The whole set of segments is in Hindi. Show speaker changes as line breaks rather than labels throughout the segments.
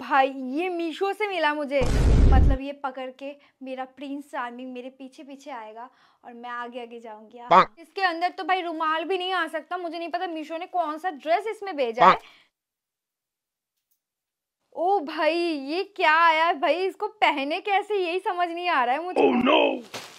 भाई ये मीशो से मिला मुझे मतलब ये पकड़ के मेरा प्रिंस चार्मिंग मेरे पीछे पीछे आएगा और मैं आगे आगे जाऊंगी इसके अंदर तो भाई रुमाल भी नहीं आ सकता मुझे नहीं पता मीशो ने कौन सा ड्रेस इसमें भेजा है ओ भाई ये क्या आया भाई इसको पहने कैसे यही समझ नहीं आ रहा है मुझे oh, no.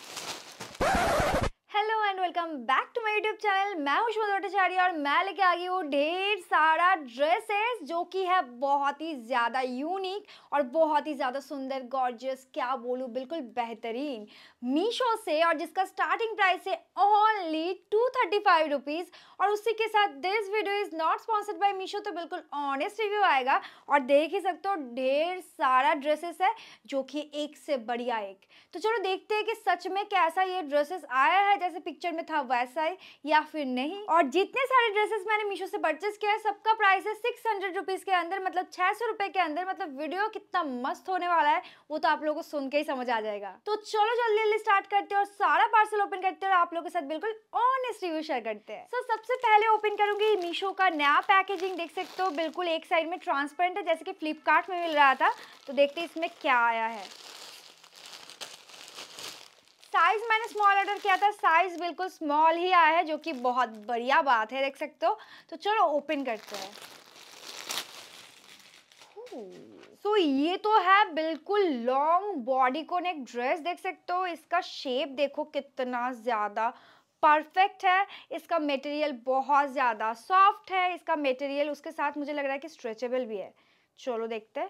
And welcome back to my YouTube channel मैं उषमा भट्टाचार्य और मैं लेके आ गई हूँ ढेर सारा ड्रेसेस जो कि है बहुत ही ज़्यादा यूनिक और बहुत ही ज़्यादा सुंदर गॉर्जियस क्या बोलूँ बिल्कुल बेहतरीन मीशो से और जिसका स्टार्टिंग प्राइस है only two thirty five rupees और उसी के साथ this video is not sponsored by Meesho तो बिल्कुल ऑनेस्ट रिव्यू आएगा और देख ही सकते हो ढेर सारा ड्रेसेस है जो कि एक से बढ़िया एक तो चलो देखते हैं कि सच में कैसा ये ड्रेसेस आया है जैसे पिक्चर में था वैसा ही या फिर नहीं और जितने सारे ड्रेसेस मैंने मीशो से परचेस किया है सबका प्राइस है सिक्स हंड्रेड रुपीज़ के अंदर मतलब छह सौ रुपए के अंदर मतलब वीडियो कितना मस्त होने वाला है वो तो आप लोगों को सुन के ही समझ आ जाएगा तो चलो जल्दी पार्सल स्टार्ट करते हैं और सारा पार्सल ओपन करते हैं और आप लोगों के साथ बिल्कुल ऑनेस्ट रिव्यू शेयर करते हैं सो so, सबसे पहले ओपन करूंगी मीशो का नया पैकेजिंग देख सकते हो बिल्कुल एक साइड में ट्रांसपेरेंट है जैसे कि फ्लिपकार्ट में मिल रहा था तो देखते इसमें क्या आया है साइज मैंने स्मॉल ऑर्डर किया था साइज बिल्कुल स्मॉल ही आया है जो कि बहुत बढ़िया बात है देख सकते हो तो चलो ओपन करते हैं सो so, ये तो है बिल्कुल लॉन्ग बॉडी को नेक ड्रेस देख सकते हो इसका शेप देखो कितना ज़्यादा परफेक्ट है इसका मटेरियल बहुत ज़्यादा सॉफ्ट है इसका मटेरियल उसके साथ मुझे लग रहा है कि स्ट्रेचेबल भी है चलो देखते हैं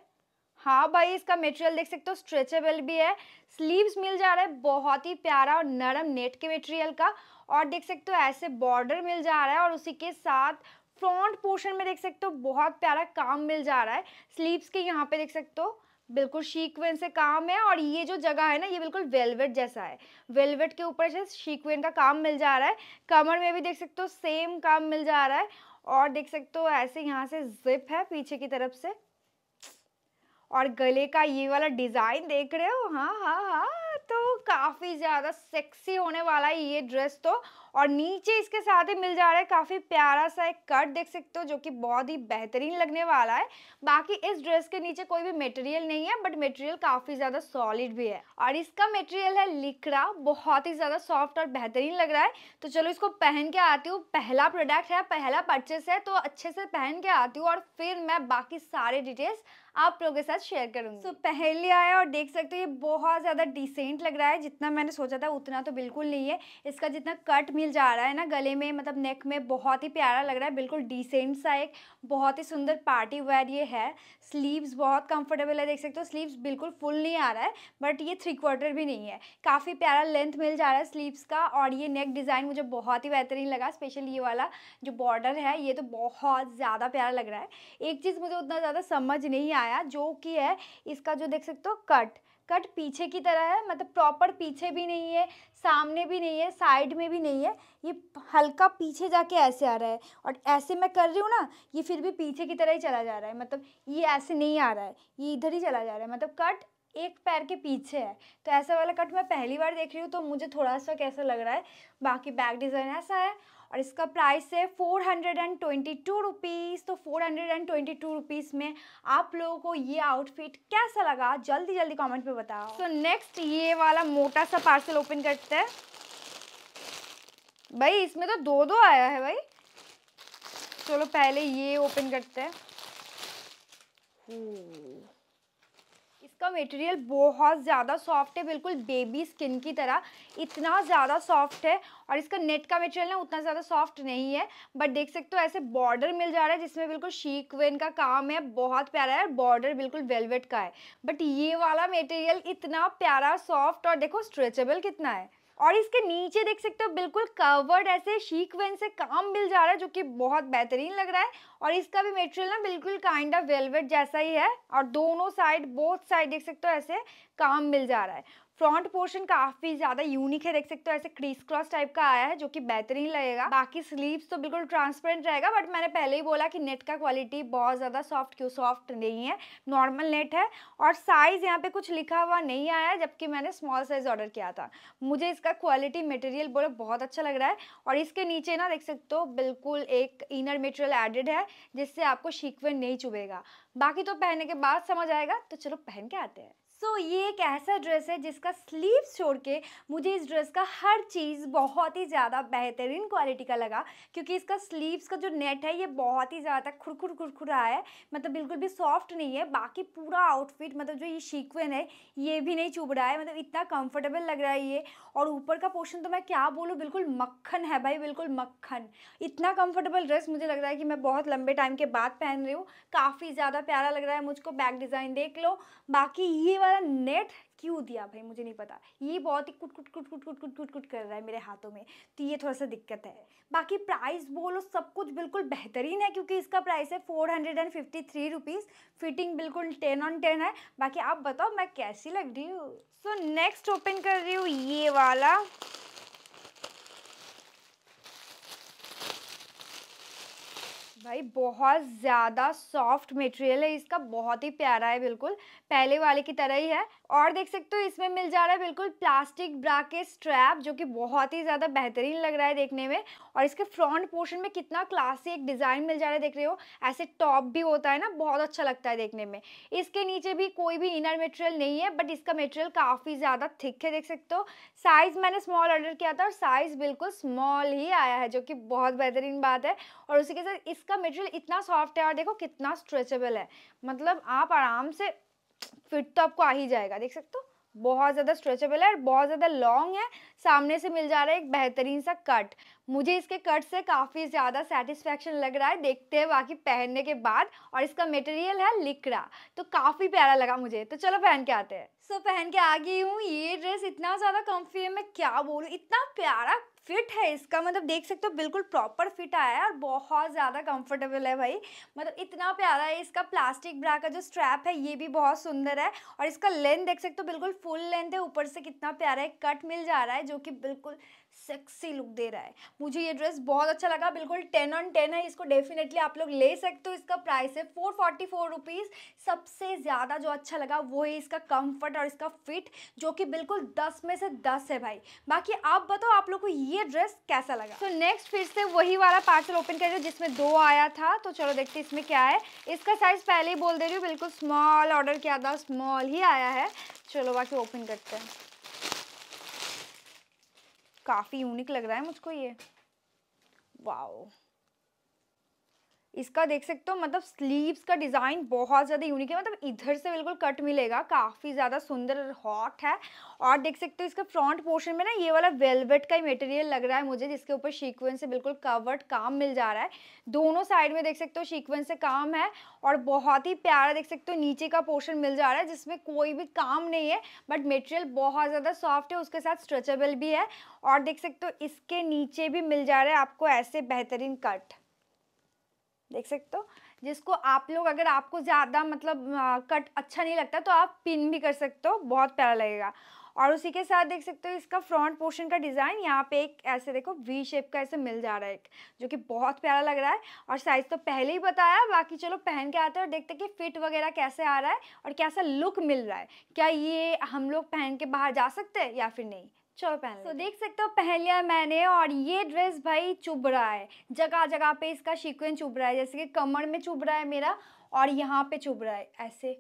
हाँ भाई इसका मटेरियल देख सकते हो स्ट्रेचेबल भी है स्लीव्स मिल जा रहा है बहुत ही प्यारा और नरम नेट के मटेरियल का और देख सकते हो ऐसे बॉर्डर मिल जा रहा है और उसी के साथ फ्रंट पोर्शन में देख सकते हो बहुत प्यारा काम मिल जा रहा है स्लीव्स के यहाँ पे देख सकते हो बिल्कुल शीक्वेन से काम है और ये जो जगह है ना ये बिल्कुल वेलवेट जैसा है वेलवेट के ऊपर जैसे शीक्वेन का काम मिल जा रहा है कमर में भी देख सकते हो सेम काम मिल जा रहा है और देख सकते हो ऐसे यहाँ से जिप है पीछे की तरफ से और गले का ये वाला डिज़ाइन देख रहे हो हाँ हाँ हाँ तो काफ़ी ज़्यादा सेक्सी होने वाला है ये ड्रेस तो और नीचे इसके साथ ही मिल जा रहा है काफ़ी प्यारा सा एक कट देख सकते हो जो कि बहुत ही बेहतरीन लगने वाला है बाकी इस ड्रेस के नीचे कोई भी मेटेरियल नहीं है बट मेटेरियल काफ़ी ज़्यादा सॉलिड भी है और इसका मेटेरियल है लिकड़ा बहुत ही ज़्यादा सॉफ्ट और बेहतरीन लग रहा है तो चलो इसको पहन के आती हूँ पहला प्रोडक्ट है पहला परचेस है तो अच्छे से पहन के आती हूँ और फिर मैं बाकी सारे डिटेल्स आप लोगों के साथ शेयर करूंगी तो so, पहले आया और देख सकते हो ये बहुत ज़्यादा डिसेंट लग रहा है जितना मैंने सोचा था उतना तो बिल्कुल नहीं है इसका जितना कट मिल जा रहा है ना गले में मतलब नेक में बहुत ही प्यारा लग रहा है बिल्कुल डिसेंट सा एक बहुत ही सुंदर पार्टी वेयर ये है स्लीव्स बहुत कंफर्टेबल है देख सकते हो स्लीव्स बिल्कुल फुल नहीं आ रहा है बट ये थ्री क्वार्टर भी नहीं है काफ़ी प्यारा लेंथ मिल जा रहा है स्लीव्स का और ये नेक डिज़ाइन मुझे बहुत ही बेहतरीन लगा स्पेशल ये वाला जो बॉर्डर है ये तो बहुत ज़्यादा प्यारा लग रहा है एक चीज़ मुझे उतना ज़्यादा समझ नहीं आया जो कि है इसका जो देख सकते हो कट कट पीछे की तरह है मतलब प्रॉपर पीछे भी नहीं है सामने भी नहीं है साइड में भी नहीं है ये हल्का पीछे जाके ऐसे आ रहा है और ऐसे मैं कर रही हूँ ना ये फिर भी पीछे की तरह ही चला जा रहा है मतलब ये ऐसे नहीं आ रहा है ये इधर ही चला जा रहा है मतलब कट एक पैर के पीछे है तो ऐसा वाला कट मैं पहली बार देख रही हूँ तो मुझे थोड़ा सा कैसा लग रहा है बाकी बैक डिज़ाइन ऐसा है और इसका प्राइस है four hundred and twenty two rupees तो four hundred and twenty two rupees में आप लोगों को ये आउटफिट कैसा लगा जल्दी जल्दी कमेंट में बताओ तो so, नेक्स्ट ये वाला मोटा सा पार्सल ओपन करते हैं भाई इसमें तो दो दो आया है भाई चलो पहले ये ओपन करते हैं इसका मटेरियल बहुत ज़्यादा सॉफ्ट है बिल्कुल बेबी स्किन की तरह इतना ज़्यादा सॉफ्ट है और इसका नेट का मटेरियल ना उतना ज़्यादा सॉफ्ट नहीं है बट देख सकते हो ऐसे बॉर्डर मिल जा रहा है जिसमें बिल्कुल शीक वेन का काम है बहुत प्यारा है बॉर्डर बिल्कुल वेलवेट का है बट ये वाला मेटेरियल इतना प्यारा सॉफ्ट और देखो स्ट्रेचेबल कितना है और इसके नीचे देख सकते हो बिल्कुल कवर्ड ऐसे शीकवेन से काम मिल जा रहा है जो कि बहुत बेहतरीन लग रहा है और इसका भी मेटेरियल ना बिल्कुल काइंड ऑफ वेलवेट जैसा ही है और दोनों साइड बोथ साइड देख सकते हो ऐसे काम मिल जा रहा है फ्रंट पोर्शन काफी ज्यादा यूनिक है देख सकते हो ऐसे क्रीस क्रॉस टाइप का आया है जो कि बेहतरीन लगेगा बाकी स्लीव्स तो बिल्कुल ट्रांसपेरेंट रहेगा बट मैंने पहले ही बोला कि नेट का क्वालिटी बहुत ज्यादा सॉफ्ट क्यों सॉफ्ट नहीं है नॉर्मल नेट है और साइज यहाँ पे कुछ लिखा हुआ नहीं आया जबकि मैंने स्मॉल साइज ऑर्डर किया था मुझे इसका क्वालिटी मटेरियल बोलो बहुत अच्छा लग रहा है और इसके नीचे ना देख सकते हो बिल्कुल एक इनर मेटेरियल एडेड है जिससे आपको शिकवे नहीं चुभेगा बाकी तो पहनने के बाद समझ आएगा तो चलो पहन के आते हैं सो so, ये एक ऐसा ड्रेस है जिसका स्लीव छोड़ के मुझे इस ड्रेस का हर चीज़ बहुत ही ज़्यादा बेहतरीन क्वालिटी का लगा क्योंकि इसका स्लीव्स का जो नेट है ये बहुत ही ज़्यादा खुरखुर खुरखुरा है मतलब बिल्कुल भी सॉफ्ट नहीं है बाकी पूरा आउटफिट मतलब जो ये शीक्वेन है ये भी नहीं चुभ रहा है मतलब इतना कम्फर्टेबल लग रहा है ये और ऊपर का पोर्शन तो मैं क्या बोलूँ बिल्कुल मक्खन है भाई बिल्कुल मक्खन इतना कम्फर्टेबल ड्रेस मुझे लग रहा है कि मैं बहुत लंबे टाइम के बाद पहन रही हूँ काफ़ी ज़्यादा प्यारा लग रहा है मुझको बैक डिज़ाइन देख लो बाकी ये वाला सारा नेट क्यों दिया भाई मुझे नहीं पता ये बहुत ही कुट कुट कुट कुट कुट कुट कुट कुट कर रहा है मेरे हाथों में तो ये थोड़ा सा दिक्कत है बाकी प्राइस बोलो सब कुछ बिल्कुल बेहतरीन है क्योंकि इसका प्राइस है four hundred and fifty three rupees fitting बिल्कुल टेन ऑन टेन है बाकी आप बताओ मैं कैसी लग रही हूँ सो नेक्स्ट ओपन कर रही हूँ ये वाला भाई बहुत ज़्यादा सॉफ्ट मटेरियल है इसका बहुत ही प्यारा है बिल्कुल पहले वाले की तरह ही है और देख सकते हो इसमें मिल जा रहा है बिल्कुल प्लास्टिक ब्रा के स्ट्रैप जो कि बहुत ही ज़्यादा बेहतरीन लग रहा है देखने में और इसके फ्रंट पोर्शन में कितना क्लासी एक डिज़ाइन मिल जा रहा है देख रहे हो ऐसे टॉप भी होता है ना बहुत अच्छा लगता है देखने में इसके नीचे भी कोई भी इनर मटेरियल नहीं है बट इसका मटेरियल काफ़ी ज़्यादा थिक है देख सकते हो साइज़ मैंने स्मॉल ऑर्डर किया था और साइज़ बिल्कुल स्मॉल ही आया है जो कि बहुत बेहतरीन बात है और उसी के साथ इसका मटेरियल इतना सॉफ्ट है और देखो कितना स्ट्रेचेबल है मतलब आप आराम से फिट तो आपको आ ही जाएगा देख सकते हो बहुत ज़्यादा स्ट्रेचेबल है और बहुत ज़्यादा लॉन्ग है सामने से मिल जा रहा है एक बेहतरीन सा कट मुझे इसके कट से काफ़ी ज़्यादा सेटिस्फेक्शन लग रहा है देखते हैं बाकी पहनने के बाद और इसका मटेरियल है लिकड़ा तो काफ़ी प्यारा लगा मुझे तो चलो पहन के आते हैं सो so, पहन के आ गई हूँ ये ड्रेस इतना ज़्यादा कम्फी है मैं क्या बोलूँ इतना प्यारा फिट है इसका मतलब देख सकते हो बिल्कुल प्रॉपर फिट आया है और बहुत ज़्यादा कंफर्टेबल है भाई मतलब इतना प्यारा है इसका प्लास्टिक ब्रा का जो स्ट्रैप है ये भी बहुत सुंदर है और इसका लेंथ देख सकते हो बिल्कुल फुल लेंथ है ऊपर से कितना प्यारा है कट मिल जा रहा है जो कि बिल्कुल सेक्सी लुक दे रहा है मुझे ये ड्रेस बहुत अच्छा लगा बिल्कुल टेन ऑन टेन है इसको डेफिनेटली आप लोग ले सकते हो इसका प्राइस है फोर फोर्टी फोर रुपीज़ सबसे ज़्यादा जो अच्छा लगा वो है इसका कंफर्ट और इसका फिट जो कि बिल्कुल दस में से दस है भाई बाकी आप बताओ आप लोग को ये ड्रेस कैसा लगा तो so नेक्स्ट फिर से वही वाला पार्सल ओपन कर रही जिसमें दो आया था तो चलो देखते इसमें क्या है इसका साइज़ पहले ही बोल दे रही हूँ बिल्कुल स्मॉल ऑर्डर किया था स्मॉल ही आया है चलो बाकी ओपन करते हैं काफ़ी यूनिक लग रहा है मुझको ये वाओ इसका देख सकते हो मतलब स्लीव्स का डिज़ाइन बहुत ज़्यादा यूनिक है मतलब इधर से बिल्कुल कट मिलेगा काफ़ी ज़्यादा सुंदर और हॉट है और देख सकते हो इसका फ्रंट पोर्शन में ना ये वाला वेलवेट का ही मटेरियल लग रहा है मुझे जिसके ऊपर सीक्वेंस से बिल्कुल कवर्ड काम मिल जा रहा है दोनों साइड में देख सकते हो सीक्वेंस से काम है और बहुत ही प्यारा देख सकते हो नीचे का पोर्शन मिल जा रहा है जिसमें कोई भी काम नहीं है बट मेटेरियल बहुत ज़्यादा सॉफ्ट है उसके साथ स्ट्रेचेबल भी है और देख सकते हो इसके नीचे भी मिल जा रहा है आपको ऐसे बेहतरीन कट देख सकते हो जिसको आप लोग अगर आपको ज़्यादा मतलब आ, कट अच्छा नहीं लगता तो आप पिन भी कर सकते हो बहुत प्यारा लगेगा और उसी के साथ देख सकते हो इसका फ्रंट पोर्शन का डिज़ाइन यहाँ पे एक ऐसे देखो वी शेप का ऐसे मिल जा रहा है एक जो कि बहुत प्यारा लग रहा है और साइज़ तो पहले ही बताया बाकी चलो पहन के आते हैं और देखते हैं कि फिट वगैरह कैसे आ रहा है और कैसा लुक मिल रहा है क्या ये हम लोग पहन के बाहर जा सकते हैं या फिर नहीं चलो पहन तो देख सकते हो पहन लिया मैंने और ये ड्रेस भाई चुभ रहा है जगह जगह पे इसका सिक्वेंस चुभ रहा है जैसे कि कमर में चुभ रहा है मेरा और यहाँ पे चुभ रहा है ऐसे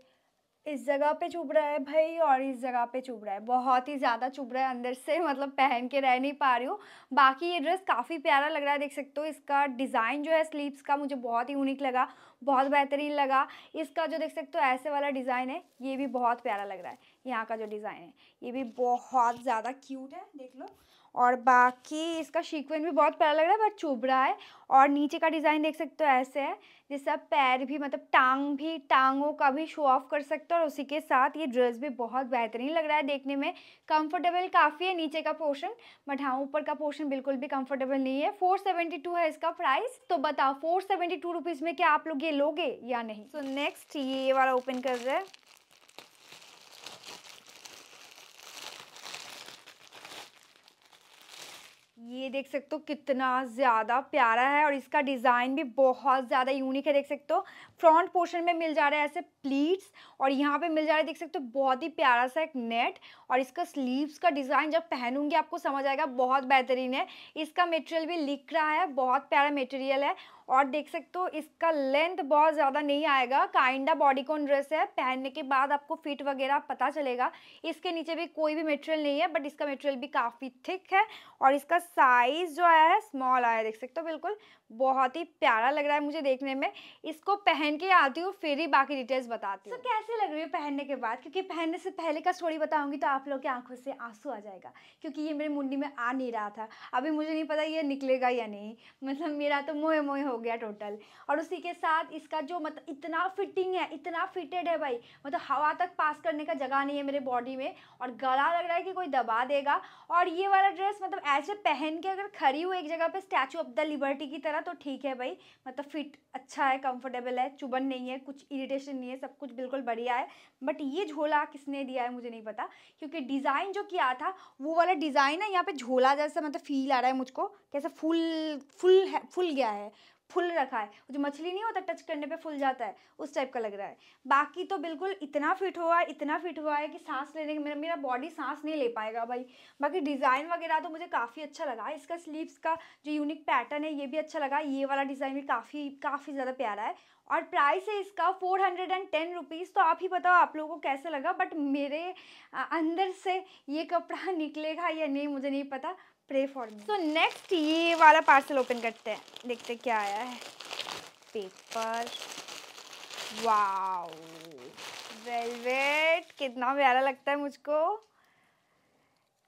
इस जगह पे चुभ रहा है भाई और इस जगह पे चुभ रहा है बहुत ही ज़्यादा चुभ रहा है अंदर से मतलब पहन के रह नहीं पा रही हूँ बाकी ये ड्रेस काफ़ी प्यारा लग रहा है देख सकते हो इसका डिज़ाइन जो है स्लीव्स का मुझे बहुत ही यूनिक लगा बहुत बेहतरीन लगा इसका जो देख सकते हो ऐसे वाला डिज़ाइन है ये भी बहुत प्यारा लग रहा है यहाँ का जो डिज़ाइन है ये भी बहुत ज़्यादा क्यूट है देख लो और बाकी इसका सीक्वेंस भी बहुत प्यारा लग रहा है बट चुभ रहा है और नीचे का डिज़ाइन देख सकते हो ऐसे है जिससे आप पैर भी मतलब टांग भी टांगों का भी शो ऑफ कर सकते हो और उसी के साथ ये ड्रेस भी बहुत बेहतरीन लग रहा है देखने में कंफर्टेबल काफ़ी है नीचे का पोर्शन बट हाँ ऊपर का पोर्शन बिल्कुल भी कंफर्टेबल नहीं है फोर सेवेंटी टू है इसका प्राइस तो बताओ फोर सेवेंटी टू रुपीज़ में क्या आप लोग ये लोगे या नहीं तो so, नेक्स्ट ये वाला ओपन कर रहे हैं ये देख सकते हो कितना ज़्यादा प्यारा है और इसका डिज़ाइन भी बहुत ज़्यादा यूनिक है देख सकते हो फ्रंट पोर्शन में मिल जा रहा है ऐसे प्लीट्स और यहाँ पे मिल जा रहा है देख सकते हो बहुत ही प्यारा सा एक नेट और इसका स्लीव्स का डिज़ाइन जब पहनूंगी आपको समझ आएगा बहुत बेहतरीन है इसका मटेरियल भी लिख रहा है बहुत प्यारा मेटेरियल है और देख सकते हो इसका लेंथ बहुत ज़्यादा नहीं आएगा काइंडा बॉडीकॉन ड्रेस है पहनने के बाद आपको फिट वगैरह पता चलेगा इसके नीचे भी कोई भी मटेरियल नहीं है बट इसका मटेरियल भी काफ़ी थिक है और इसका साइज़ जो आया है स्मॉल आया है देख सकते हो बिल्कुल बहुत ही प्यारा लग रहा है मुझे देखने में इसको पहन के आती हूँ फिर ही बाकी डिटेल्स बताती हूँ so, कैसे लग रही है पहनने के बाद क्योंकि पहनने से पहले का स्टोरी बताऊँगी तो आप लोग की आंखों से आंसू आ जाएगा क्योंकि ये मेरे मुंडी में आ नहीं रहा था अभी मुझे नहीं पता ये निकलेगा या नहीं मतलब मेरा तो मोए मोए होगा गया टोटल और उसी के साथ इसका जो मतलब इतना फिटिंग है इतना फिटेड है भाई मतलब हवा तक पास करने का जगह नहीं है मेरे बॉडी में और गला लग रहा है कि कोई दबा देगा और ये वाला ड्रेस मतलब ऐसे पहन के अगर खड़ी हुई एक जगह पर स्टैचू ऑफ द लिबर्टी की तरह तो ठीक है भाई मतलब फिट अच्छा है कंफर्टेबल है चुभन नहीं है कुछ इरीटेशन नहीं है सब कुछ बिल्कुल बढ़िया है बट ये झोला किसने दिया है मुझे नहीं पता क्योंकि डिज़ाइन जो किया था वो वाला डिज़ाइन है यहाँ पे झोला जैसा मतलब फील आ रहा है मुझको कैसा फुल फुल है फुल गया है फुल रखा है जो मछली नहीं होता टच करने पे फुल जाता है उस टाइप का लग रहा है बाकी तो बिल्कुल इतना फिट हुआ है इतना फिट हुआ है कि सांस लेने के मेरा मेरा बॉडी सांस नहीं ले पाएगा भाई बाकी डिज़ाइन वगैरह तो मुझे काफ़ी अच्छा लगा इसका स्लीव्स का जो यूनिक पैटर्न है ये भी अच्छा लगा ये वाला डिज़ाइन भी काफ़ी काफ़ी ज़्यादा प्यारा है और प्राइस है इसका four hundred and ten rupees तो आप ही बताओ आप लोगों को कैसा लगा बट मेरे अंदर से ये कपड़ा निकलेगा या नहीं मुझे नहीं पता pray for me so next ये वाला पार्सल ओपन करते हैं देखते क्या आया है पेपर वाओ वेलवेट कितना प्यारा लगता है मुझको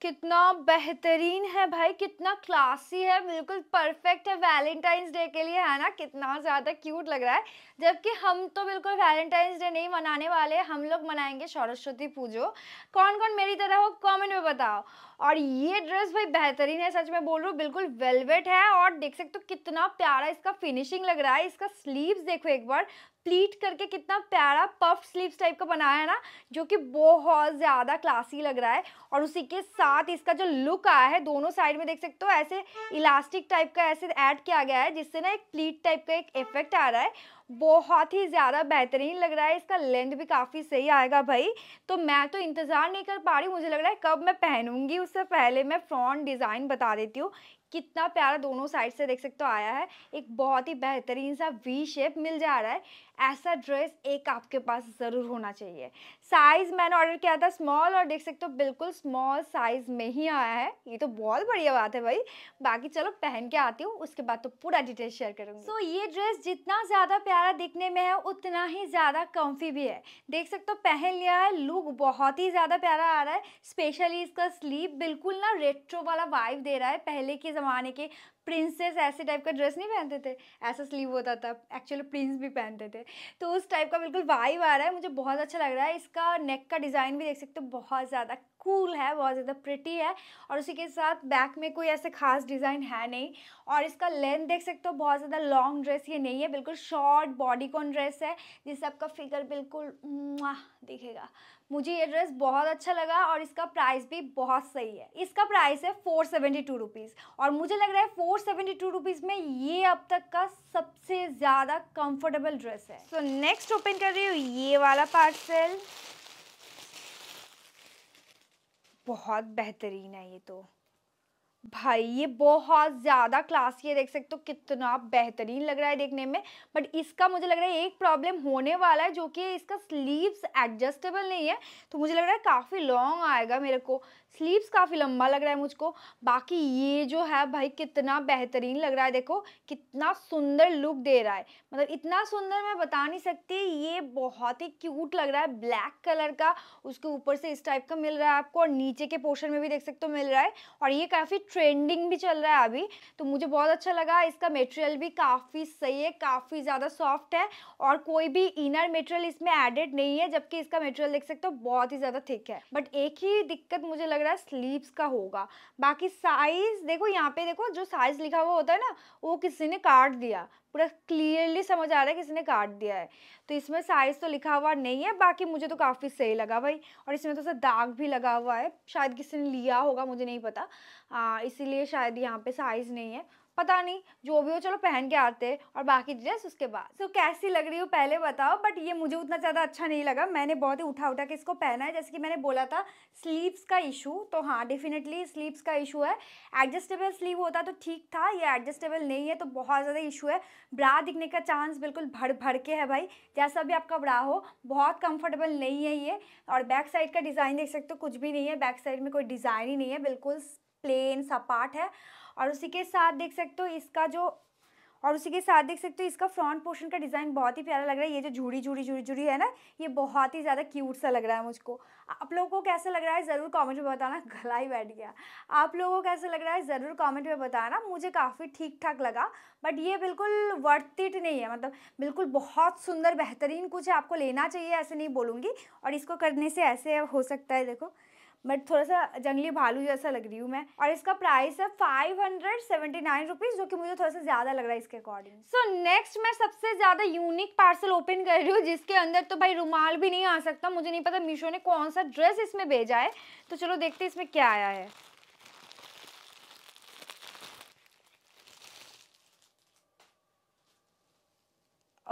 कितना बेहतरीन है भाई कितना क्लासी है बिल्कुल परफेक्ट है वैलेंटाइंस डे के लिए है ना कितना ज़्यादा क्यूट लग रहा है जबकि हम तो बिल्कुल वैलेंटाइंस डे नहीं मनाने वाले हम लोग मनाएंगे सरस्वती पूजो कौन कौन मेरी तरह हो कमेंट में बताओ और ये ड्रेस भाई बेहतरीन है सच में बोल रहा हूँ बिल्कुल वेलवेट है और देख सकते हो कितना प्यारा इसका फिनिशिंग लग रहा है इसका स्लीव्स देखो एक बार प्लीट करके कितना प्यारा पफ स्लीव्स टाइप का बनाया है ना जो कि बहुत ज़्यादा क्लासी लग रहा है और उसी के साथ इसका जो लुक आया है दोनों साइड में देख सकते हो ऐसे इलास्टिक टाइप का ऐसे ऐड किया गया है जिससे ना एक प्लीट टाइप का एक इफेक्ट आ रहा है बहुत ही ज़्यादा बेहतरीन लग रहा है इसका लेंथ भी काफ़ी सही आएगा भाई तो मैं तो इंतज़ार नहीं कर पा रही मुझे लग रहा है कब मैं पहनूंगी उससे पहले मैं फ्रॉन्ट डिज़ाइन बता देती हूँ कितना प्यारा दोनों साइड से देख सकते हो आया है एक बहुत ही बेहतरीन सा वी शेप मिल जा रहा है ऐसा ड्रेस एक आपके पास ज़रूर होना चाहिए साइज़ मैंने ऑर्डर किया था स्मॉल और देख सकते हो बिल्कुल स्मॉल साइज़ में ही आया है ये तो बहुत बढ़िया बात है भाई बाकी चलो पहन के आती हूँ उसके बाद तो पूरा डिटेल शेयर करूँगी सो so, ये ड्रेस जितना ज़्यादा प्यारा दिखने में है उतना ही ज़्यादा कम्फी भी है देख सकते हो पहन लिया है लुक बहुत ही ज़्यादा प्यारा आ रहा है स्पेशली इसका स्लीव बिल्कुल ना रेट्रो वाला वाइव दे रहा है पहले के ज़माने के प्रिंसेस ऐसे टाइप का ड्रेस नहीं पहनते थे ऐसा स्लीव होता था एक्चुअली प्रिंस भी पहनते थे तो उस टाइप का बिल्कुल वाइव आ रहा है मुझे बहुत अच्छा लग रहा है इसका नेक का डिज़ाइन भी देख सकते हो बहुत ज़्यादा कूल है बहुत ज़्यादा प्रिटी है और उसी के साथ बैक में कोई ऐसे खास डिज़ाइन है नहीं और इसका लेंथ देख सकते हो बहुत ज़्यादा लॉन्ग ड्रेस ये नहीं है बिल्कुल शॉर्ट बॉडी कॉन ड्रेस है जिससे आपका फिगर बिल्कुल दिखेगा मुझे ये ड्रेस बहुत अच्छा लगा और इसका प्राइस भी बहुत सही है इसका प्राइस है फोर सेवेंटी टू रुपीज़ और मुझे लग रहा है फोर सेवेंटी टू रुपीज़ में ये अब तक का सबसे ज़्यादा कंफर्टेबल ड्रेस है सो नेक्स्ट ओपन कर रही हूँ ये वाला पार्सल बहुत बेहतरीन है ये तो भाई ये बहुत ज़्यादा क्लासी है देख सकते हो कितना बेहतरीन लग रहा है देखने में बट इसका मुझे लग रहा है एक प्रॉब्लम होने वाला है जो कि इसका स्लीव्स एडजस्टेबल नहीं है तो मुझे लग रहा है काफ़ी लॉन्ग आएगा मेरे को स्लीव्स काफ़ी लंबा लग रहा है मुझको बाकी ये जो है भाई कितना बेहतरीन लग रहा है देखो कितना सुंदर लुक दे रहा है मतलब इतना सुंदर मैं बता नहीं सकती ये बहुत ही क्यूट लग रहा है ब्लैक कलर का उसके ऊपर से इस टाइप का मिल रहा है आपको और नीचे के पोर्शन में भी देख सकते हो मिल रहा है और ये काफ़ी ट्रेंडिंग भी चल रहा है अभी तो मुझे बहुत अच्छा लगा इसका मेटेरियल भी काफ़ी सही है काफ़ी ज़्यादा सॉफ्ट है और कोई भी इनर मेटेरियल इसमें एडेड नहीं है जबकि इसका मेटेरियल देख सकते हो बहुत ही ज़्यादा थिक है बट एक ही दिक्कत मुझे लग रहा है स्लीव्स का होगा बाकी साइज़ देखो यहाँ पे देखो जो साइज़ लिखा हुआ होता है ना वो किसी ने काट दिया पूरा क्लियरली समझ आ रहा है किसी ने काट दिया है तो इसमें साइज़ तो लिखा हुआ नहीं है बाकी मुझे तो काफ़ी सही लगा भाई और इसमें तो सर दाग भी लगा हुआ है शायद किसी ने लिया होगा मुझे नहीं पता इसीलिए शायद यहाँ पे साइज़ नहीं है पता नहीं जो भी हो चलो पहन के आते और बाकी ड्रेस उसके बाद तो so, कैसी लग रही हो पहले बताओ बट ये मुझे उतना ज़्यादा अच्छा नहीं लगा मैंने बहुत ही उठा उठा के इसको पहना है जैसे कि मैंने बोला था स्लीव्स का इशू तो हाँ डेफिनेटली स्लीव्स का इशू है एडजस्टेबल स्लीव होता तो ठीक था ये एडजस्टेबल नहीं है तो बहुत ज़्यादा इशू है ब्रा दिखने का चांस बिल्कुल भर भर के है भाई जैसा भी आपका ब्रा हो बहुत कम्फर्टेबल नहीं है ये और बैक साइड का डिज़ाइन देख सकते हो कुछ भी नहीं है बैक साइड में कोई डिज़ाइन ही नहीं है बिल्कुल प्लेन सपाट है और उसी के साथ देख सकते हो इसका जो और उसी के साथ देख सकते हो इसका फ्रंट पोर्शन का डिज़ाइन बहुत ही प्यारा लग रहा है ये जो झूड़ी झूड़ी झूड़ी झूड़ी है ना ये बहुत ही ज़्यादा क्यूट सा लग रहा है मुझको आप लोगों को कैसा लग रहा है ज़रूर कमेंट में बताना गला ही बैठ गया आप लोगों को कैसा लग रहा है ज़रूर कमेंट में बताना मुझे काफ़ी ठीक ठाक लगा बट ये बिल्कुल वर्थ इट नहीं है मतलब बिल्कुल बहुत सुंदर बेहतरीन कुछ आपको लेना चाहिए ऐसे नहीं बोलूँगी और इसको करने से ऐसे हो सकता है देखो बट थोड़ा सा जंगली भालू जैसा लग रही हूँ मैं और इसका प्राइस है five hundred seventy nine rupees जो कि मुझे थोड़ा सा ज़्यादा लग रहा है इसके अकॉर्डिंग सो नेक्स्ट मैं सबसे ज़्यादा यूनिक पार्सल ओपन कर रही हूँ जिसके अंदर तो भाई रुमाल भी नहीं आ सकता मुझे नहीं पता मीशो ने कौन सा ड्रेस इसमें भेजा है तो चलो देखते इसमें क्या आया है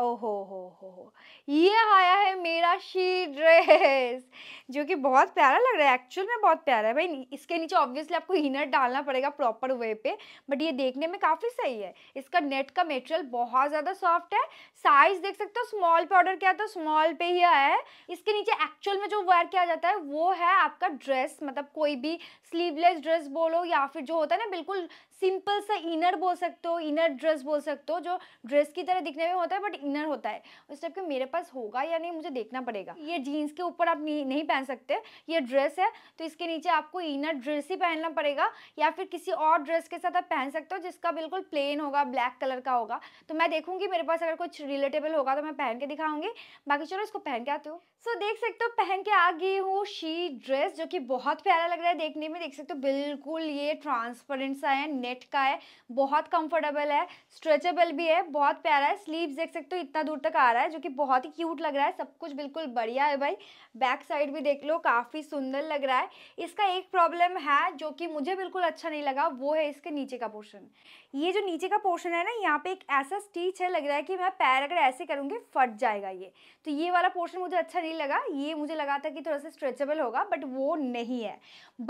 ओहो हो हो हो ये आया है मेरा शी ड्रेस जो कि बहुत प्यारा लग रहा है एक्चुअल में बहुत प्यारा है भाई इसके नीचे ऑब्वियसली आपको इनर डालना पड़ेगा प्रॉपर वे पे बट ये देखने में काफ़ी सही है इसका नेट का मेटेरियल बहुत ज़्यादा सॉफ्ट है साइज देख सकते हो स्मॉल पे ऑर्डर किया था तो स्मॉल पे ही आया है इसके नीचे एक्चुअल में जो वेयर किया जाता है वो है आपका ड्रेस मतलब कोई भी स्लीवलेस ड्रेस बोलो या फिर जो होता है ना बिल्कुल सिंपल सा इनर बोल सकते हो इनर ड्रेस बोल सकते हो जो ड्रेस की तरह दिखने में होता है बट इनर होता है उस टाइप का मेरे पास होगा या नहीं मुझे देखना पड़ेगा ये जीन्स के ऊपर आप नहीं, पहन सकते ये ड्रेस है तो इसके नीचे आपको इनर ड्रेस ही पहनना पड़ेगा या फिर किसी और ड्रेस के साथ आप पहन सकते हो जिसका बिल्कुल प्लेन होगा ब्लैक कलर का होगा तो मैं देखूंगी मेरे पास अगर कुछ रिलेटेबल होगा तो मैं पहन के दिखाऊंगी बाकी चलो इसको पहन के आती हूँ सो so, देख सकते हो पहन के आ गई हूँ शी ड्रेस जो कि बहुत प्यारा लग रहा है देखने में देख सकते हो बिल्कुल ये ट्रांसपेरेंट सा है नेट का है बहुत कंफर्टेबल है स्ट्रेचेबल भी है बहुत प्यारा है स्लीव्स देख सकते हो इतना दूर तक आ रहा है जो कि बहुत ही क्यूट लग रहा है सब कुछ बिल्कुल बढ़िया है भाई बैक साइड भी देख लो काफ़ी सुंदर लग रहा है इसका एक प्रॉब्लम है जो कि मुझे बिल्कुल अच्छा नहीं लगा वो है इसके नीचे का पोर्शन ये जो नीचे का पोर्शन है ना यहाँ पे एक ऐसा स्टीच है लग रहा है कि मैं पैर अगर ऐसे करूँगी फट जाएगा ये तो ये वाला पोर्शन मुझे अच्छा नहीं लगा ये मुझे लगा था कि थोड़ा सा स्ट्रेचेबल होगा बट वो नहीं है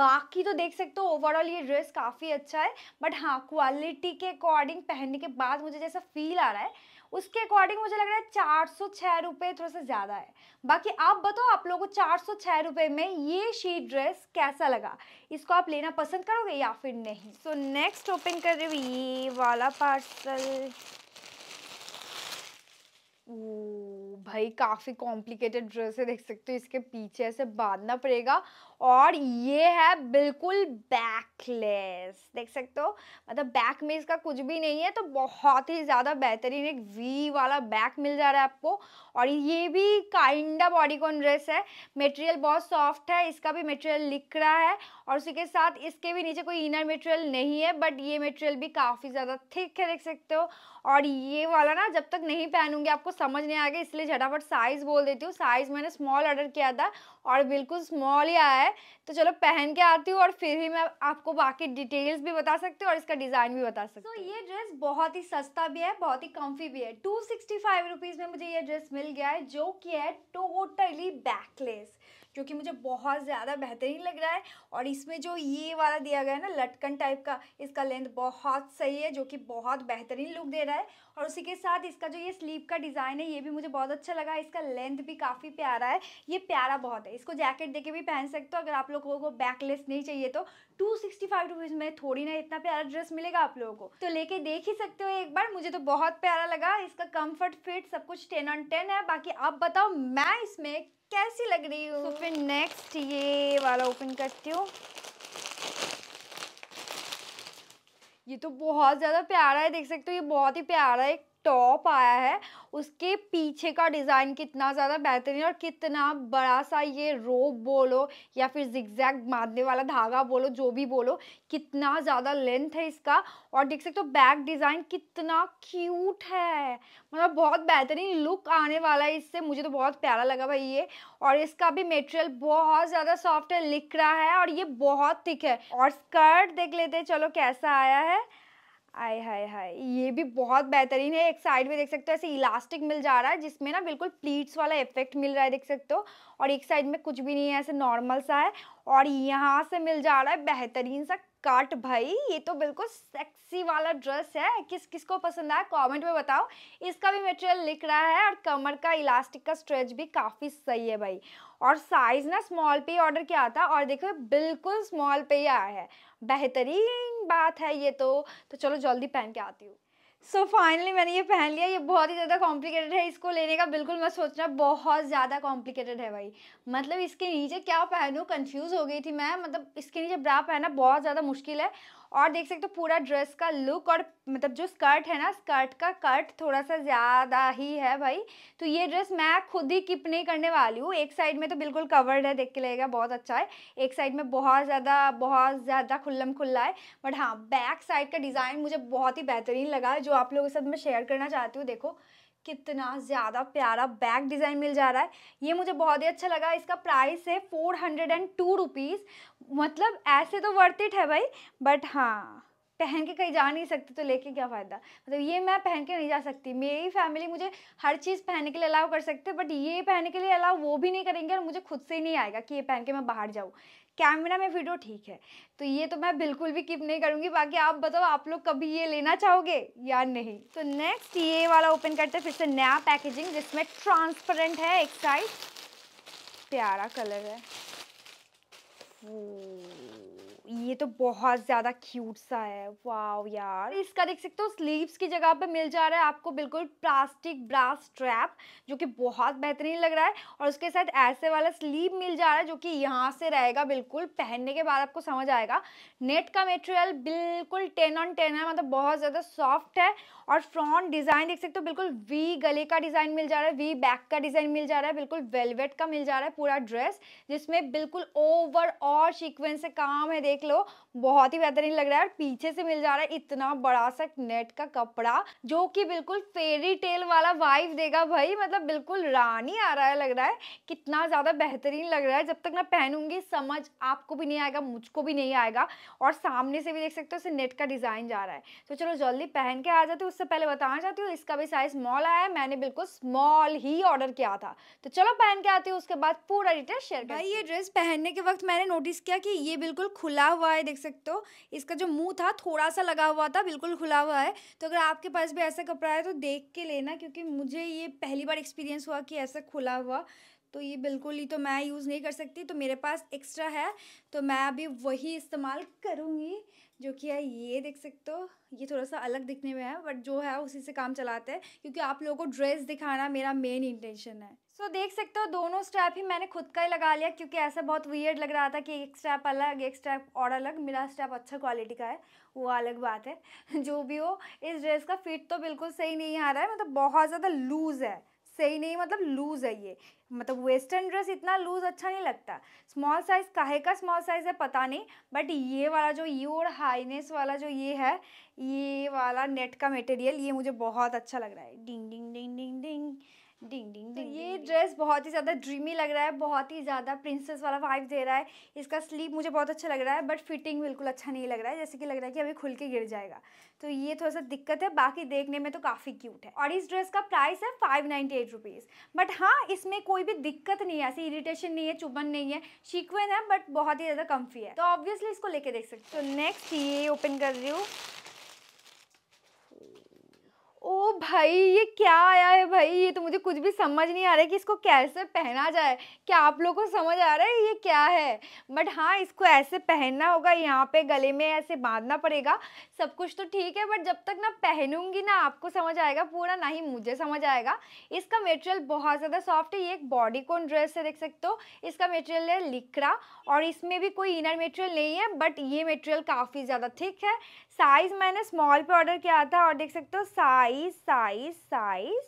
बाकी तो देख सकते हो ओवरऑल ये ड्रेस काफ़ी अच्छा है बट हाँ क्वालिटी के अकॉर्डिंग पहनने के बाद मुझे जैसा फील आ रहा है उसके अकॉर्डिंग मुझे लग रहा है चार सौ छः रुपये थोड़ा सा ज़्यादा है बाकी आप बताओ आप लोगों को चार सौ छः रुपये में ये शीट ड्रेस कैसा लगा इसको आप लेना पसंद करोगे या फिर नहीं सो नेक्स्ट ओपन कर रही हूँ ये वाला पार्सल भाई काफ़ी कॉम्प्लिकेटेड ड्रेस है देख सकते हो इसके पीछे ऐसे बांधना पड़ेगा और ये है बिल्कुल बैकलेस देख सकते हो मतलब बैक में इसका कुछ भी नहीं है तो बहुत ही ज़्यादा बेहतरीन एक वी वाला बैक मिल जा रहा है आपको और ये भी काइंडा बॉडी कॉन ड्रेस है मटेरियल बहुत सॉफ्ट है इसका भी मटेरियल लिख रहा है और उसी के साथ इसके भी नीचे कोई इनर मटेरियल नहीं है बट ये मटेरियल भी काफ़ी ज़्यादा थिक है देख सकते हो और ये वाला ना जब तक नहीं पहनूंगी आपको समझ नहीं आएगा इसलिए झटाफट साइज़ बोल देती हूँ साइज़ मैंने स्मॉल ऑर्डर किया था और बिल्कुल स्मॉल ही आया है तो चलो पहन के आती हूँ और फिर ही मैं आपको बाकी डिटेल्स भी बता सकती हूँ और इसका डिज़ाइन भी बता सकती हूँ तो ये ड्रेस बहुत ही सस्ता भी है बहुत ही कम्फी भी है टू सिक्सटी फाइव रुपीज़ में मुझे ये ड्रेस मिल गया है जो कि है टोटली बैकलेस जो कि मुझे बहुत ज़्यादा बेहतरीन लग रहा है और इस इसमें जो ये वाला दिया गया है ना लटकन टाइप का इसका लेंथ बहुत सही है जो कि बहुत बेहतरीन लुक दे रहा है और उसी के साथ इसका जो ये स्लीव का डिज़ाइन है ये भी मुझे बहुत अच्छा लगा इसका लेंथ भी काफ़ी प्यारा है ये प्यारा बहुत है इसको जैकेट देके भी पहन सकते हो अगर आप लोगों को बैकलेस नहीं चाहिए तो टू सिक्सटी में थोड़ी ना इतना प्यारा ड्रेस मिलेगा आप लोगों को तो लेके देख ही सकते हो एक बार मुझे तो बहुत प्यारा लगा इसका कम्फर्ट फिट सब कुछ टेन ऑन टेन है बाकी आप बताओ मैं इसमें कैसी लग रही हूँ तो फिर नेक्स्ट ये वाला ओपन करती हूँ ये तो बहुत ज़्यादा प्यारा है देख सकते हो ये बहुत ही प्यारा एक टॉप आया है उसके पीछे का डिज़ाइन कितना ज़्यादा बेहतरीन और कितना बड़ा सा ये रोप बोलो या फिर जिक्जैग बांधने वाला धागा बोलो जो भी बोलो कितना ज़्यादा लेंथ है इसका और देख सकते हो बैक डिज़ाइन कितना क्यूट है मतलब बहुत बेहतरीन लुक आने वाला है इससे मुझे तो बहुत प्यारा लगा भाई ये और इसका भी मेटेरियल बहुत ज़्यादा सॉफ्ट है लिख रहा है और ये बहुत थिक है और स्कर्ट देख लेते हैं चलो कैसा आया है आय हाय हाय ये भी बहुत बेहतरीन है एक साइड में देख सकते हो ऐसे इलास्टिक मिल जा रहा है जिसमें ना बिल्कुल प्लीट्स वाला इफेक्ट मिल रहा है देख सकते हो और एक साइड में कुछ भी नहीं है ऐसे नॉर्मल सा है और यहाँ से मिल जा रहा है बेहतरीन सा काट भाई ये तो बिल्कुल सेक्सी वाला ड्रेस है किस किस को पसंद आया कमेंट में बताओ इसका भी मटेरियल लिख रहा है और कमर का इलास्टिक का स्ट्रेच भी काफ़ी सही है भाई और साइज़ ना स्मॉल पे ऑर्डर किया था और देखो बिल्कुल स्मॉल पे ही आया है बेहतरीन बात है ये तो तो चलो जल्दी पहन के आती हूँ सो so, फाइनली मैंने ये पहन लिया ये बहुत ही ज़्यादा कॉम्प्लिकेटेड है इसको लेने का बिल्कुल मत सोचना बहुत ज़्यादा कॉम्प्लिकेटेड है भाई मतलब इसके नीचे क्या पहनूँ कंफ्यूज हो गई थी मैं मतलब इसके नीचे ब्रा पहनना बहुत ज़्यादा मुश्किल है और देख सकते हो पूरा ड्रेस का लुक और मतलब जो स्कर्ट है ना स्कर्ट का कट थोड़ा सा ज़्यादा ही है भाई तो ये ड्रेस मैं खुद ही किप नहीं करने वाली हूँ एक साइड में तो बिल्कुल कवर्ड है देख के लगेगा बहुत अच्छा है एक साइड में बहुत ज़्यादा बहुत ज़्यादा खुल्लम खुल्ला है बट हाँ बैक साइड का डिज़ाइन मुझे बहुत ही बेहतरीन लगा जो आप लोगों के साथ मैं शेयर करना चाहती हूँ देखो कितना ज़्यादा प्यारा बैग डिज़ाइन मिल जा रहा है ये मुझे बहुत ही अच्छा लगा इसका प्राइस है four hundred and two rupees मतलब ऐसे तो वर्थ इट है भाई बट हाँ पहन के कहीं जा नहीं सकती तो लेके क्या फ़ायदा मतलब ये मैं पहन के नहीं जा सकती मेरी फैमिली मुझे हर चीज़ पहनने के लिए अलाउ कर सकते बट ये पहनने के लिए अलाउ वो भी नहीं करेंगे और मुझे खुद से ही नहीं आएगा कि ये पहन के मैं बाहर जाऊँ कैमरा में वीडियो ठीक है तो ये तो मैं बिल्कुल भी कीप नहीं करूँगी बाकी आप बताओ आप लोग कभी ये लेना चाहोगे या नहीं तो नेक्स्ट ये वाला ओपन करते हैं फिर से नया पैकेजिंग जिसमें ट्रांसपेरेंट है एक साइड प्यारा कलर है ये तो बहुत ज़्यादा क्यूट सा है वाओ यार इसका देख सकते हो स्लीव्स की जगह पे मिल जा रहा है आपको बिल्कुल प्लास्टिक ब्रास स्ट्रैप जो कि बहुत बेहतरीन लग रहा है और उसके साथ ऐसे वाला स्लीव मिल जा रहा है जो कि यहाँ से रहेगा बिल्कुल पहनने के बाद आपको समझ आएगा नेट का मेटेरियल बिल्कुल टेन ऑन टेन है मतलब बहुत ज़्यादा सॉफ्ट है और फ्रॉन्ट डिज़ाइन देख सकते हो बिल्कुल वी गले का डिज़ाइन मिल जा रहा है वी बैक का डिज़ाइन मिल जा रहा है बिल्कुल वेलवेट का मिल जा रहा है पूरा ड्रेस जिसमें बिल्कुल ओवर और से काम है देख देख लो बहुत ही बेहतरीन लग रहा है और पीछे से मिल जा रहा है इतना बड़ा सा नेट का कपड़ा जो कि बिल्कुल फेरी टेल वाला वाइफ देगा भाई मतलब बिल्कुल रानी आ रहा है लग रहा है कितना ज़्यादा बेहतरीन लग रहा है जब तक मैं पहनूंगी समझ आपको भी नहीं आएगा मुझको भी नहीं आएगा और सामने से भी देख सकते हो इसे नेट का डिज़ाइन जा रहा है तो चलो जल्दी पहन के आ जाती हूँ उससे पहले बताना चाहती हूँ इसका भी साइज़ स्मॉल आया है मैंने बिल्कुल स्मॉल ही ऑर्डर किया था तो चलो पहन के आती हूँ उसके बाद पूरा डिटेल शेयर भाई ये ड्रेस पहनने के वक्त मैंने नोटिस किया कि ये बिल्कुल खुला हुआ है देख सकते हो इसका जो मुंह था थोड़ा सा लगा हुआ था बिल्कुल खुला हुआ है तो अगर आपके पास भी ऐसा कपड़ा है तो देख के लेना क्योंकि मुझे ये पहली बार एक्सपीरियंस हुआ कि ऐसा खुला हुआ तो ये बिल्कुल ही तो मैं यूज़ नहीं कर सकती तो मेरे पास एक्स्ट्रा है तो मैं अभी वही इस्तेमाल करूँगी जो कि है ये देख सकते हो ये थोड़ा सा अलग दिखने में है बट जो है उसी से काम चलाते हैं क्योंकि आप लोगों को ड्रेस दिखाना मेरा मेन इंटेंशन है सो so, देख सकते हो दोनों स्टैप ही मैंने खुद का ही लगा लिया क्योंकि ऐसा बहुत वियर्ड लग रहा था कि एक स्टैप अलग एक स्टैप और अलग मेरा स्टैप अच्छा क्वालिटी का है वो अलग बात है जो भी हो इस ड्रेस का फिट तो बिल्कुल सही नहीं आ रहा है मतलब बहुत ज़्यादा लूज़ है सही नहीं मतलब लूज़ है ये मतलब वेस्टर्न ड्रेस इतना लूज़ अच्छा नहीं लगता स्मॉल साइज़ काहे का स्मॉल साइज़ है पता नहीं बट ये वाला जो ये और हाईनेस वाला जो ये है ये वाला नेट का मटेरियल ये मुझे बहुत अच्छा लग रहा है डिंग डिंग डिंग डिंग डिंग डिंग डिंग तो ये ड्रेस बहुत ही ज़्यादा ड्रीमी लग रहा है बहुत ही ज़्यादा प्रिंसेस वाला वाइब दे रहा है इसका स्लीव मुझे बहुत अच्छा लग रहा है बट फिटिंग बिल्कुल अच्छा नहीं लग रहा है जैसे कि लग रहा है कि अभी खुल के गिर जाएगा तो ये थोड़ा सा दिक्कत है बाकी देखने में तो काफ़ी क्यूट है और इस ड्रेस का प्राइस है five ninety eight rupees but हाँ इसमें कोई भी दिक्कत नहीं है ऐसी इरीटेशन नहीं है चुभन नहीं है शिक्वन है बट बहुत ही ज़्यादा कम्फी है तो ऑब्वियसली इसको लेके देख सकते हो तो नेक्स्ट ये ओपन कर रही हूँ ओ भाई ये क्या आया है भाई ये तो मुझे कुछ भी समझ नहीं आ रहा है कि इसको कैसे पहना जाए क्या आप लोगों को समझ आ रहा है ये क्या है बट हाँ इसको ऐसे पहनना होगा यहाँ पे गले में ऐसे बांधना पड़ेगा सब कुछ तो ठीक है बट जब तक ना पहनूंगी ना आपको समझ आएगा पूरा ना ही मुझे समझ आएगा इसका मेटेरियल बहुत ज़्यादा सॉफ्ट है ये एक बॉडी कॉन ड्रेस है देख सकते हो इसका मेटेरियल है लिकरा और इसमें भी कोई इनर मेटेरियल नहीं है बट ये मेटेरियल काफ़ी ज़्यादा थिक है साइज मैंने स्मॉल पे ऑर्डर किया था और देख सकते हो साइज साइज साइज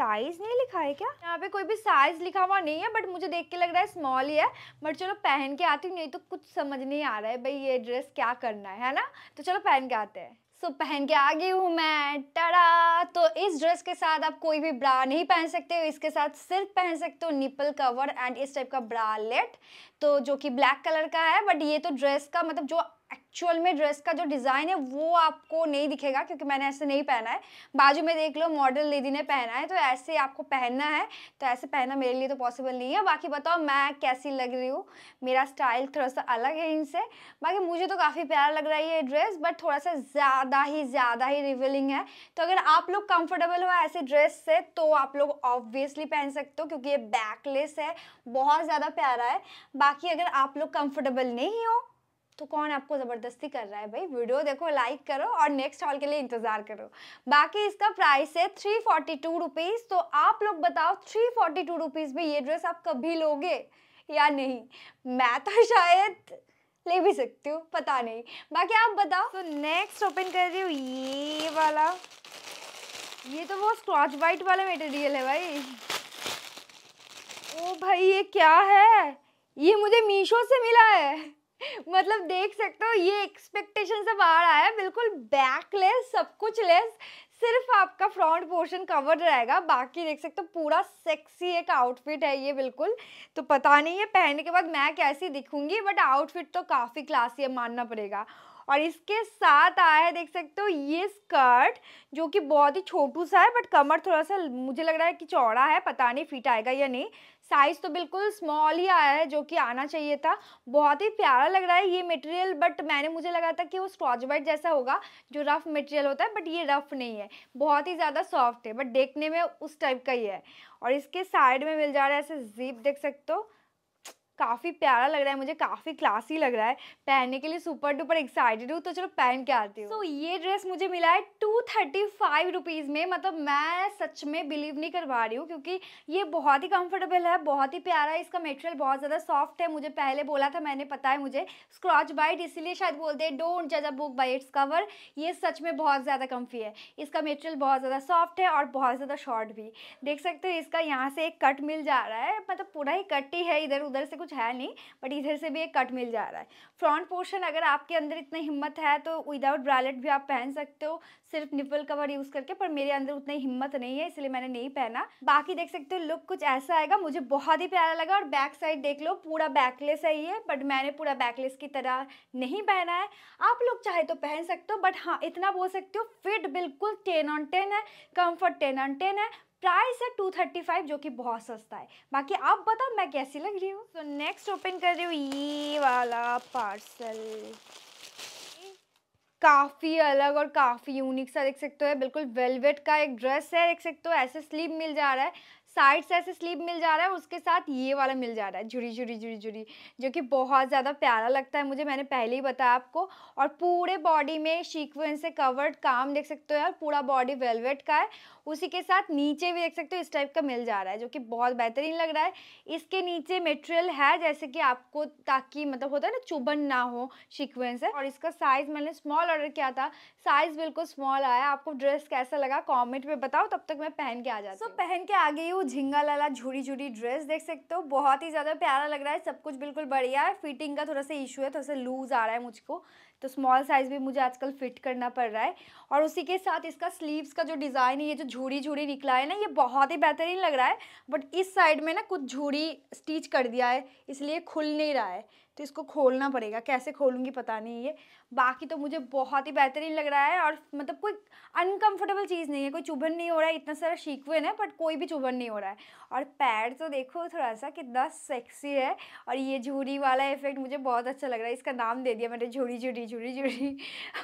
साइज नहीं लिखा है क्या यहाँ पे कोई भी साइज लिखा हुआ नहीं है बट मुझे देख के लग रहा है स्मॉल ही है बट चलो पहन के आती हूँ नहीं तो कुछ समझ नहीं आ रहा है भाई ये ड्रेस क्या करना है ना तो चलो पहन के आते हैं सो so, पहन के आ गई हूँ मैं टड़ा तो इस ड्रेस के साथ आप कोई भी ब्रा नहीं पहन सकते हो इसके साथ सिर्फ पहन सकते हो निपल कवर एंड इस टाइप का ब्रालेट तो जो कि ब्लैक कलर का है बट ये तो ड्रेस का मतलब जो एक्चुअल में ड्रेस का जो डिज़ाइन है वो आपको नहीं दिखेगा क्योंकि मैंने ऐसे नहीं पहना है बाजू में देख लो मॉडल लेडी ने पहना है तो ऐसे आपको पहनना है तो ऐसे पहनना मेरे लिए तो पॉसिबल नहीं है बाकी बताओ मैं कैसी लग रही हूँ मेरा स्टाइल थोड़ा सा अलग है इनसे बाकी मुझे तो काफ़ी प्यारा लग रहा है ये ड्रेस बट थोड़ा सा ज़्यादा ही ज़्यादा ही रिविलिंग है तो अगर आप लोग कम्फर्टेबल हो ऐसे ड्रेस से तो आप लोग ऑब्वियसली पहन सकते हो क्योंकि ये बैकलेस है बहुत ज़्यादा प्यारा है बाकी अगर आप लोग कम्फर्टेबल नहीं हो तो कौन आपको ज़बरदस्ती कर रहा है भाई वीडियो देखो लाइक करो और नेक्स्ट हॉल के लिए इंतज़ार करो बाकी इसका प्राइस है थ्री फोर्टी टू रुपीज़ तो आप लोग बताओ थ्री फोर्टी टू रुपीज़ में ये ड्रेस आप कभी लोगे या नहीं मैं तो शायद ले भी सकती हूँ पता नहीं बाकी आप बताओ तो नेक्स्ट ओपन कर रही हूँ ये वाला ये तो वो स्क्रॉच वाइट वाला मटेरियल है भाई ओ भाई ये क्या है ये मुझे मीशो से मिला है मतलब देख सकते हो ये एक्सपेक्टेशन से बाहर आया है बिल्कुल लेस सब कुछ लेस सिर्फ आपका फ्रंट पोर्शन कवर्ड रहेगा बाकी देख सकते हो पूरा सेक्सी एक आउटफिट है ये बिल्कुल तो पता नहीं है पहनने के बाद मैं कैसी दिखूंगी बट आउटफिट तो काफ़ी क्लासी है मानना पड़ेगा और इसके साथ आया है देख सकते हो ये स्कर्ट जो कि बहुत ही छोटू सा है बट कमर थोड़ा सा मुझे लग रहा है कि चौड़ा है पता नहीं फिट आएगा या नहीं साइज़ तो बिल्कुल स्मॉल ही आया है जो कि आना चाहिए था बहुत ही प्यारा लग रहा है ये मटेरियल बट मैंने मुझे लगा था कि वो स्कॉच ब्राइट जैसा होगा जो रफ़ मटेरियल होता है बट ये रफ़ नहीं है बहुत ही ज़्यादा सॉफ्ट है बट देखने में उस टाइप का ही है और इसके साइड में मिल जा रहा है ऐसे जीप देख सकते हो काफ़ी प्यारा लग रहा है मुझे काफ़ी क्लासी लग रहा है पहनने के लिए सुपर डुपर एक्साइटेड हूँ तो चलो पहन के आती हूँ तो so, ये ड्रेस मुझे मिला है टू थर्टी फाइव रुपीज़ में मतलब मैं सच में बिलीव नहीं करवा रही हूँ क्योंकि ये बहुत ही कंफर्टेबल है बहुत ही प्यारा है इसका मेटेरियल बहुत ज़्यादा सॉफ्ट है मुझे पहले बोला था मैंने पता है मुझे स्क्रॉच बाइट इसीलिए शायद बोलते हैं डोंट जज a book by its cover ये सच में बहुत ज़्यादा कम्फी है इसका मेटेरियल बहुत ज़्यादा सॉफ्ट है और बहुत ज़्यादा शॉर्ट भी देख सकते हो इसका यहाँ से एक कट मिल जा रहा है मतलब पूरा ही कट ही है इधर उधर से कुछ कुछ है नहीं बट इधर से भी एक कट मिल जा रहा है फ्रंट पोर्शन अगर आपके अंदर इतनी हिम्मत है तो विदाउट ब्रालेट भी आप पहन सकते हो सिर्फ निपल कवर यूज़ करके पर मेरे अंदर उतनी हिम्मत नहीं है इसलिए मैंने नहीं पहना बाकी देख सकते हो लुक कुछ ऐसा आएगा मुझे बहुत ही प्यारा लगा और बैक साइड देख लो पूरा बैकलेस है ये बट मैंने पूरा बैकलेस की तरह नहीं पहना है आप लोग चाहे तो पहन सकते हो बट हाँ इतना बोल सकते हो फिट बिल्कुल टेन ऑन टेन है कम्फर्ट टेन ऑन टेन है प्राइस है टू थर्टी फाइव जो कि बहुत सस्ता है बाकी आप बताओ मैं कैसी लग रही हूँ तो नेक्स्ट ओपन कर रही हूँ ये वाला पार्सल काफ़ी अलग और काफ़ी यूनिक सा देख सकते हो बिल्कुल वेलवेट का एक ड्रेस है देख सकते हो ऐसे स्लीव मिल जा रहा है साइड से ऐसे स्लीव मिल जा रहा है उसके साथ ये वाला मिल जा रहा है झुरी झुरी झुरी झुरी जो कि बहुत ज़्यादा प्यारा लगता है मुझे मैंने पहले ही बताया आपको और पूरे बॉडी में शीकवेंस से कवर्ड काम देख सकते हो यार पूरा बॉडी वेलवेट का है उसी के साथ नीचे भी देख सकते हो इस टाइप का मिल जा रहा है जो कि बहुत बेहतरीन लग रहा है इसके नीचे मेटेरियल है जैसे कि आपको ताकि मतलब होता है ना चुभन ना हो सिक्वेंस है और इसका साइज मैंने स्मॉल ऑर्डर किया था साइज बिल्कुल स्मॉल आया आपको ड्रेस कैसा लगा कॉमेंट में बताओ तब तक मैं पहन के आ जाती हूँ so, पहन के आ गई हूँ झिंगा लाला झूरी झूरी ड्रेस देख सकते हो बहुत ही ज़्यादा प्यारा लग रहा है सब कुछ बिल्कुल बढ़िया है फिटिंग का थोड़ा सा इशू है थोड़ा सा लूज आ रहा है मुझको तो स्मॉल साइज़ भी मुझे आजकल फिट करना पड़ रहा है और उसी के साथ इसका स्लीव्स का जो डिज़ाइन है ये जो झूड़ी झूड़ी निकला है ना ये बहुत ही बेहतरीन लग रहा है बट इस साइड में ना कुछ झूड़ी स्टिच कर दिया है इसलिए खुल नहीं रहा है तो इसको खोलना पड़ेगा कैसे खोलूँगी पता नहीं ये बाकी तो मुझे बहुत ही बेहतरीन लग रहा है और मतलब कोई अनकम्फर्टेबल चीज़ नहीं है कोई चुभन नहीं हो रहा है इतना सारा शीकवेन है बट कोई भी चुभन नहीं हो रहा है और पैर तो देखो थोड़ा सा कितना सेक्सी है और ये झूरी वाला इफेक्ट मुझे बहुत अच्छा लग रहा है इसका नाम दे दिया मैंने झूरी झूरी झूरी झूरी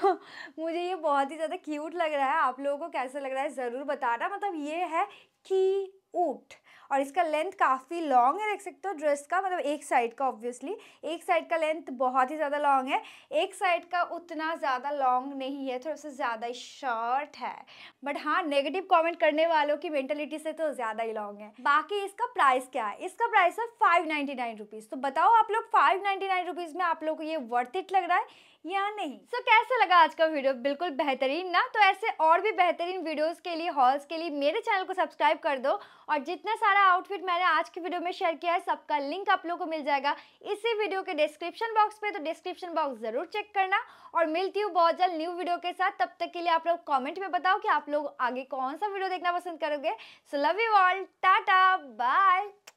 मुझे ये बहुत ही ज़्यादा क्यूट लग रहा है आप लोगों को कैसा लग रहा है ज़रूर बताना मतलब ये है की ऊट और इसका लेंथ काफ़ी लॉन्ग है देख सकते हो ड्रेस का मतलब एक साइड का ऑब्वियसली एक साइड का लेंथ बहुत ही ज़्यादा लॉन्ग है एक साइड का उतना ज़्यादा लॉन्ग नहीं है थोड़ा सा ज़्यादा ही शॉर्ट है बट हाँ नेगेटिव कॉमेंट करने वालों की मेंटेलिटी से तो ज़्यादा ही लॉन्ग है बाकी इसका प्राइस क्या है इसका प्राइस है फाइव नाइन्टी नाइन रुपीज़ तो बताओ आप लोग फाइव नाइन्टी नाइन रुपीज़ में आप लोग को ये वर्थ इट लग रहा है या नहीं सो so, कैसा लगा आज का वीडियो बिल्कुल बेहतरीन ना तो ऐसे और भी बेहतरीन वीडियोस के लिए हॉल्स के लिए मेरे चैनल को सब्सक्राइब कर दो और जितना सारा आउटफिट मैंने आज की वीडियो में शेयर किया है सबका लिंक आप लोगों को मिल जाएगा इसी वीडियो के डिस्क्रिप्शन बॉक्स पे तो डिस्क्रिप्शन बॉक्स जरूर चेक करना और मिलती हूँ बहुत जल्द न्यू वीडियो के साथ तब तक के लिए आप लोग कॉमेंट में बताओ कि आप लोग आगे कौन सा वीडियो देखना पसंद करोगे so love you all tata bye